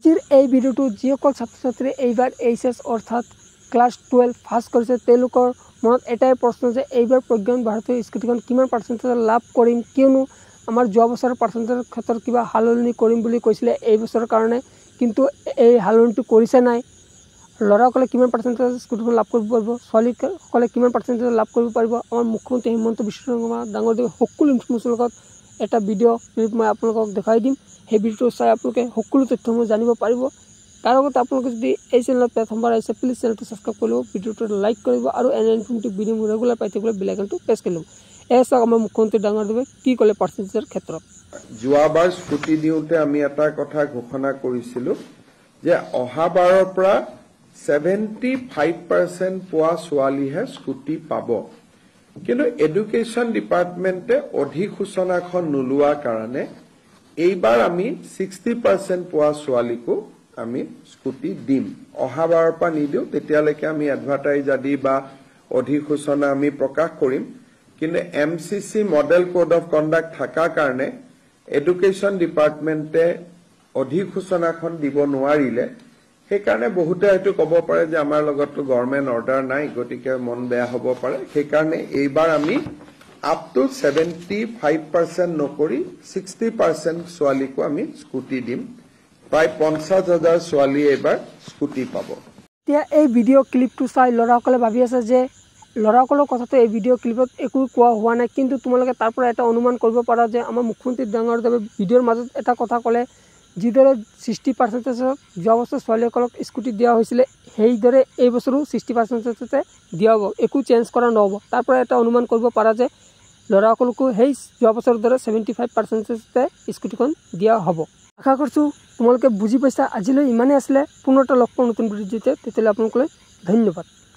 আজিৰ এই ভিডিঅ'টো যিসকল ছাত্ৰ ছাত্ৰীয়ে এইবাৰ এইচ এছ অৰ্থাৎ ক্লাছ টুৱেলভ পাছ কৰিছে তেওঁলোকৰ মনত এটাই প্ৰশ্ন যে এইবাৰ প্ৰজ্ঞান ভাৰতীয় স্কৃতিখন কিমান পাৰ্চেণ্টেজ লাভ কৰিম কিয়নো আমাৰ যোৱা বছৰৰ পাৰ্চেণ্টেজৰ ক্ষেত্ৰত কিবা সালসলনি কৰিম বুলি কৈছিলে এইবছৰৰ কাৰণে কিন্তু এই সালসলনিটো কৰিছে নাই ল'ৰাসকলে কিমান পাৰ্চেণ্টেজ স্কৃতিখন লাভ কৰিব পাৰিব ছোৱালীসকলে কিমান পাৰ্চেণ্টেজ লাভ কৰিব পাৰিব আমাৰ মুখ্যমন্ত্ৰী হিমন্ত বিশ্ব শৰ্মা ডাঙৰদেৱে সকলো ইনফৰ্মেশ্যনৰ লগত এটা ভিডিঅ' ক্লিপ মই আপোনালোকক দেখুৱাই দিম সেই ভিডিঅ'টো চাই আপোনালোকে সকলো তথ্যসমূহ জানিব পাৰিব তাৰ লগতে আপোনালোকে যদি এই চেনেলত প্ৰথমবাৰ আহিছে প্লিজ চেনেলটো ছাবস্ক্ৰাইব কৰিব ভিডিঅ'টো লাইক কৰিব আৰু এনে ইনফৰ্মেটিভ ভিডিঅ' ৰেগুলাৰ পাই থাকিবলৈ বিলাকটো প্ৰেছ কৰি ল'ব এয়া চাওক আমাৰ মুখ্যমন্ত্ৰী ডাঙৰদেৱে কি ক'লে পাৰ্চেণ্টেজৰ ক্ষেত্ৰত যোৱাবাৰ স্কুটি দিওঁতে আমি এটা কথা ঘোষণা কৰিছিলোঁ যে অহাবাৰৰ পৰা ছেভেণ্টি ফাইভ পাৰ্চেণ্ট পোৱা ছোৱালীহে স্কুটি পাব কিন্তু এডুকেশ্যন ডিপাৰ্টমেণ্টে অধিসূচনাখন নোলোৱাৰ কাৰণে এইবাৰ আমি ছিক্সটি পাৰ্চেণ্ট পোৱা ছোৱালীকো আমি স্কুটি দিম অহাবাৰৰ পৰা নিদিওঁ তেতিয়ালৈকে আমি এডভাৰটাইজ আদি বা অধিসূচনা আমি প্ৰকাশ কৰিম কিন্তু M C C model code of conduct থকাৰ কাৰণে এডুকেশ্যন ডিপাৰ্টমেণ্টে অধিসূচনাখন দিব নোৱাৰিলে সেইকাৰণে বহুতে হয়তো কব পাৰে যে আমাৰ লগততো গভৰ্ণমেণ্ট অৰ্ডাৰ নাই গতিকে মন বেয়া হ'ব পাৰে সেইকাৰণে এইবাৰ আমি up to seventy five percent নকৰি ছিক্সটি পাৰ্চেণ্ট ছোৱালীকো আমি স্কুটি দিম প্ৰায় পঞ্চাছ হাজাৰ ছোৱালীয়ে এইবাৰ স্কুটি পাব এতিয়া এই ভিডিঅ' ক্লিপটো চাই ল'ৰাসকলে ভাবি আছে যে ল'ৰাসকলৰ কথাটো এই ভিডিঅ' ক্লিপত একো কোৱা হোৱা নাই কিন্তু তোমালোকে তাৰ পৰা এটা অনুমান কৰিব পাৰা যে আমাৰ মুখ্যমন্ত্ৰী ডাঙৰদেৱে ভিডিঅ'ৰ মাজত এটা কথা ক'লে যিদৰে ছিক্সটি পাৰ্চেণ্টেজত যোৱা বছৰ ছোৱালীসকলক স্কুটি দিয়া হৈছিলে সেইদৰে এই বছৰো ছিক্সটি পাৰ্চেণ্টেজতে দিয়া হ'ব একো চেঞ্জ কৰা নহ'ব তাৰ পৰা এটা অনুমান কৰিব পাৰা যে ল'ৰাসকলকো সেই যোৱা বছৰৰ দৰে ছেভেণ্টি ফাইভ পাৰ্চেণ্টেজতে স্কুটিখন দিয়া হ'ব আশা কৰিছোঁ তোমালোকে বুজি পাইছা আজিলৈ ইমানেই আছিলে পুনৰ এটা লগ পাওঁ নতুন ভিডিঅ'তে তেতিয়ালৈ আপোনালোকলৈ ধন্যবাদ